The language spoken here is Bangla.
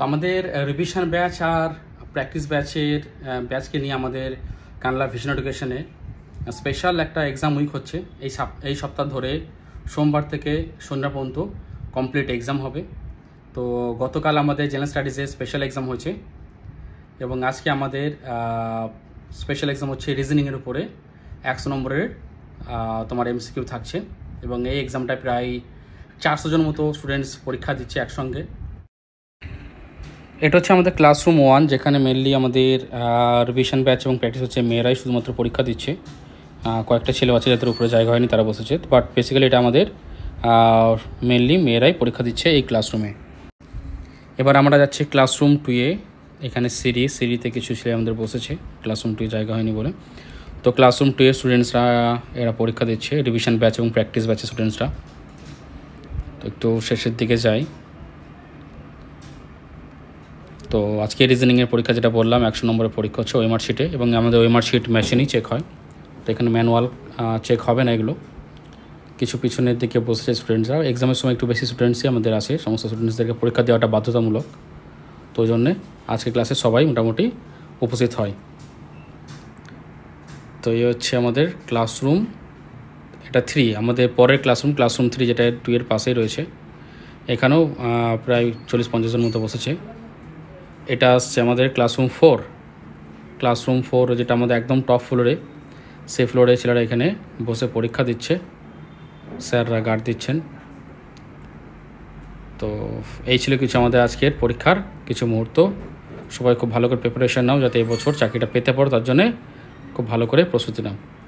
তো আমাদের রিভিশন ব্যাচ আর প্র্যাকটিস ব্যাচের ব্যাচকে নিয়ে আমাদের কানলা ভিশন এডুকেশনে স্পেশাল একটা এক্সাম উইক হচ্ছে এই এই সপ্তাহ ধরে সোমবার থেকে সন্ধ্যা পর্যন্ত কমপ্লিট এক্সাম হবে তো গতকাল আমাদের জেনারেল স্টাডিজে স্পেশাল এক্সাম হয়েছে এবং আজকে আমাদের স্পেশাল এক্সাম হচ্ছে রিজনিংয়ের উপরে একশো নম্বরের তোমার এমসিকিউ থাকছে এবং এই এক্সামটা প্রায় চারশো জন মতো স্টুডেন্টস পরীক্ষা দিচ্ছে একসঙ্গে এটা হচ্ছে আমাদের ক্লাসরুম ওয়ান যেখানে মেনলি আমাদের রিভিশন ব্যাচ এবং প্র্যাকটিস হচ্ছে মেয়েরাই শুধুমাত্র পরীক্ষা দিচ্ছে কয়েকটা ছেলে আছে যাদের উপরে জায়গা হয়নি তারা বসেছে বাট বেসিক্যালি এটা আমাদের মেনলি মেয়েরাই পরীক্ষা দিচ্ছে এই ক্লাসরুমে এবার আমরা যাচ্ছি ক্লাসরুম টুয়ে এখানে সিঁড়ি সিঁড়িতে কিছু ছেলে আমাদের বসেছে ক্লাসরুম টুয়ে জায়গা হয়নি বলে তো ক্লাসরুম টুয়ে স্টুডেন্টসরা এরা পরীক্ষা দিচ্ছে রিভিশন ব্যাচ এবং প্র্যাকটিস ব্যাচে স্টুডেন্টসরা তো একটু শেষের দিকে যায় তো আজকে রিজনিংয়ের পরীক্ষা যেটা বললাম একশো নম্বরের পরীক্ষা হচ্ছে ওয়েমার শিটে এবং আমাদের ওয়েমার শিট মেশিনই চেক হয় তো এখানে ম্যানুয়াল চেক হবে না এগুলো কিছু পিছনের দিকে বসেছে স্টুডেন্টসরা এক্সামের সময় একটু বেশি স্টুডেন্টসই আমাদের আসে সমস্ত স্টুডেন্টসদেরকে পরীক্ষা দেওয়াটা বাধ্যতামূলক তো ওই জন্যে আজকে ক্লাসে সবাই মোটামুটি উপস্থিত হয় তো এই হচ্ছে আমাদের ক্লাসরুম এটা থ্রি আমাদের পরের ক্লাসরুম ক্লাসরুম থ্রি যেটা টু এর পাশেই রয়েছে এখানেও প্রায় চল্লিশ পঞ্চাশজন মতো বসেছে এটা আসছে আমাদের ক্লাসরুম ফোর ক্লাসরুম ফোর যেটা আমাদের একদম টপ ফ্লোরে সে ফ্লোরে ছেলেরা এখানে বসে পরীক্ষা দিচ্ছে স্যাররা গার্ড দিচ্ছেন তো এই ছিল কিছু আমাদের আজকের পরীক্ষার কিছু মুহূর্ত সবাই খুব ভালো করে প্রিপারেশান নাও যাতে এবছর চাকরিটা পেতে পারো তার জন্যে খুব ভালো করে প্রস্তুতি নাও